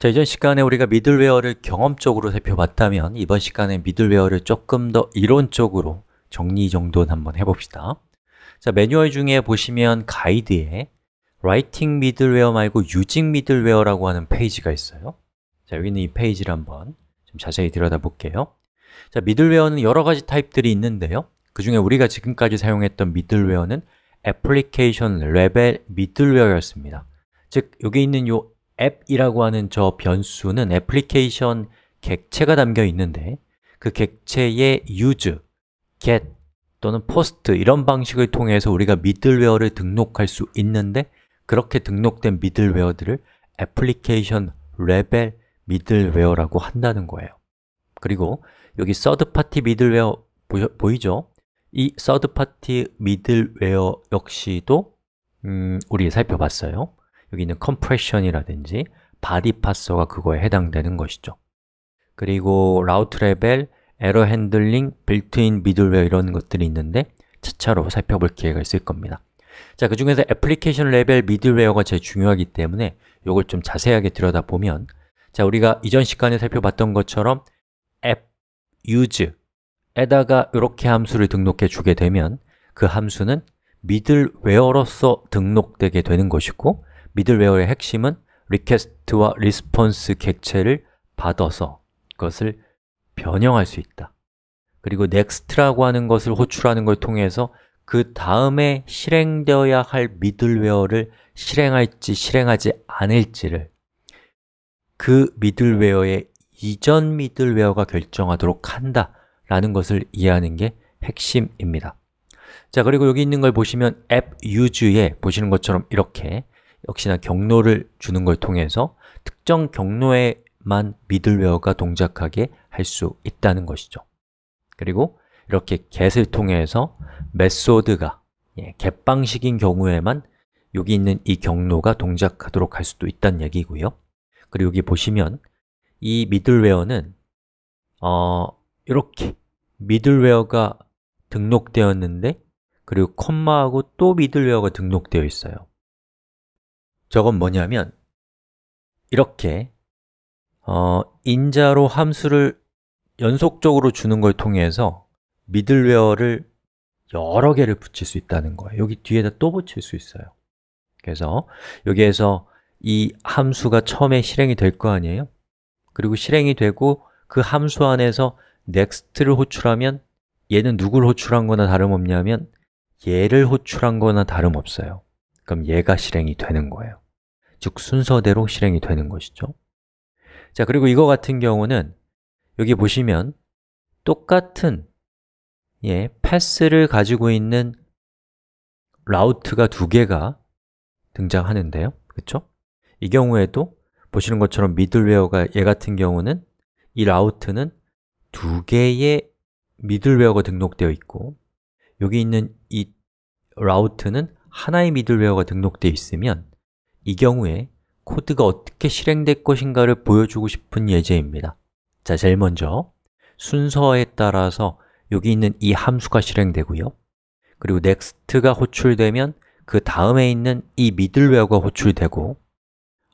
자, 이전 시간에 우리가 미들웨어를 경험적으로 살펴봤다면 이번 시간에 미들웨어를 조금 더 이론적으로 정리정돈 한번 해봅시다 자, 매뉴얼 중에 보시면 가이드에 Writing 라이팅 미들웨어 말고 Using 유징 미들웨어라고 하는 페이지가 있어요 자, 여기 있는 이 페이지를 한번 좀 자세히 들여다볼게요 자, 미들웨어는 여러 가지 타입들이 있는데요 그 중에 우리가 지금까지 사용했던 미들웨어는 Application 애플리케이션 레벨 미들웨어였습니다 즉, 여기 있는 요 앱이라고 하는 저 변수는 애플리케이션 객체가 담겨 있는데 그 객체의 use, get 또는 post 이런 방식을 통해서 우리가 미들웨어를 등록할 수 있는데 그렇게 등록된 미들웨어들을 애플리케이션 레벨 미들웨어라고 한다는 거예요 그리고 여기 서드파티 미들웨어 보이죠? 이 서드파티 미들웨어 역시도 음, 우리 살펴봤어요 여기 있는 c o m p r e s s i o n 이라든지 body p a 바디 파서가 그거에 해당되는 것이죠 그리고 라우트 레벨, 에러 핸들링, 빌트인 미들웨어 이런 것들이 있는데 차차로 살펴볼 기회가 있을 겁니다 자, 그 중에서 application 애플리 i 이션 레벨 미들웨어가 제일 중요하기 때문에 이걸 좀 자세하게 들여다보면 자, 우리가 이전 시간에 살펴봤던 것처럼 app, use 에다가 이렇게 함수를 등록해 주게 되면 그 함수는 미들웨어로서 등록되게 되는 것이고 미들웨어의 핵심은 리퀘스트와 리스폰스 객체를 받아서 그것을 변형할 수 있다 그리고 next라고 하는 것을 호출하는 걸 통해서 그 다음에 실행되어야 할 미들웨어를 실행할지 실행하지 않을지를 그 미들웨어의 이전 미들웨어가 결정하도록 한다 라는 것을 이해하는 게 핵심입니다 자, 그리고 여기 있는 걸 보시면 app use에 보시는 것처럼 이렇게 역시나 경로를 주는 걸 통해서 특정 경로에만 미들웨어가 동작하게 할 수 있다는 것이죠 그리고 이렇게 get을 통해서 메소드가 예, get 방식인 경우에만 여기 있는 이 경로가 동작하도록 할 수도 있다는 얘기고요 그리고 여기 보시면 이 미들웨어는 어, 이렇게 미들웨어가 등록되었는데 그리고 콤마하고 또 미들웨어가 등록되어 있어요 저건 뭐냐면 이렇게 어, 인자로 함수를 연속적으로 주는 걸 통해서 미들웨어를 여러 개를 붙일 수 있다는 거예요 여기 뒤에다 또 붙일 수 있어요 그래서 여기에서 이 함수가 처음에 실행이 될 거 아니에요? 그리고 실행이 되고 그 함수 안에서 next를 호출하면 얘는 누굴 호출한 거나 다름없냐면 얘를 호출한 거나 다름없어요 그럼 얘가 실행이 되는 거예요 즉 순서대로 실행이 되는 것이죠 자, 그리고 이거 같은 경우는 여기 보시면 똑같은 예, 패스를 가지고 있는 라우트가 두 개가 등장하는데요 그렇죠? 이 경우에도 보시는 것처럼 미들웨어가 얘 같은 경우는 이 라우트는 두 개의 미들웨어가 등록되어 있고 여기 있는 이 라우트는 하나의 미들웨어가 등록되어 있으면 이 경우에 코드가 어떻게 실행될 것인가를 보여주고 싶은 예제입니다 자, 제일 먼저 순서에 따라서 여기 있는 이 함수가 실행되고요 그리고 next가 호출되면 그 다음에 있는 이 미들웨어가 호출되고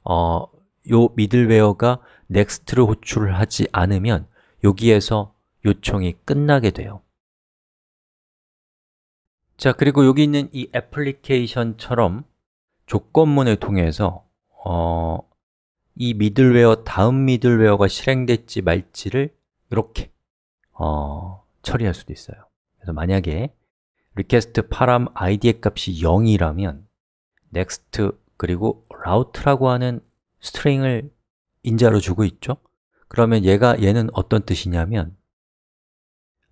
어, 요 미들웨어가 next를 호출하지 않으면 여기에서 요청이 끝나게 돼요 자, 그리고 여기 있는 이 애플리케이션처럼 조건문을 통해서 어, 이 미들웨어, 다음 미들웨어가 실행됐지 말지를 이렇게 어, 처리할 수도 있어요 그래서 만약에 request 파람 id의 값이 0이라면 next 그리고 route라고 하는 스트링을 인자로 주고 있죠 그러면 얘가 얘는 어떤 뜻이냐면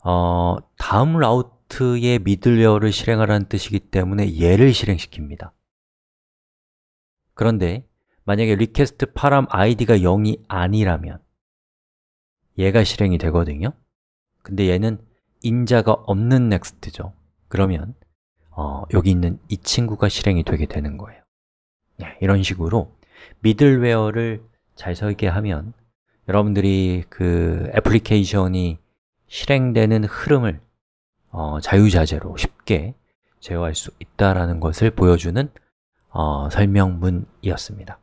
어, 다음 라우트 리스트의 미들웨어를 실행하라는 뜻이기 때문에 얘를 실행시킵니다 그런데 만약에 리퀘스트 파람 아이디가 0이 아니라면 얘가 실행이 되거든요 근데 얘는 인자가 없는 넥스트죠 그러면 어, 여기 있는 이 친구가 실행이 되게 되는 거예요 네, 이런 식으로 미들웨어를 잘 설계하면 여러분들이 그 애플리케이션이 실행되는 흐름을 어, 자유자재로 쉽게 제어할 수있다는 것을 보여주는 어, 설명문이었습니다.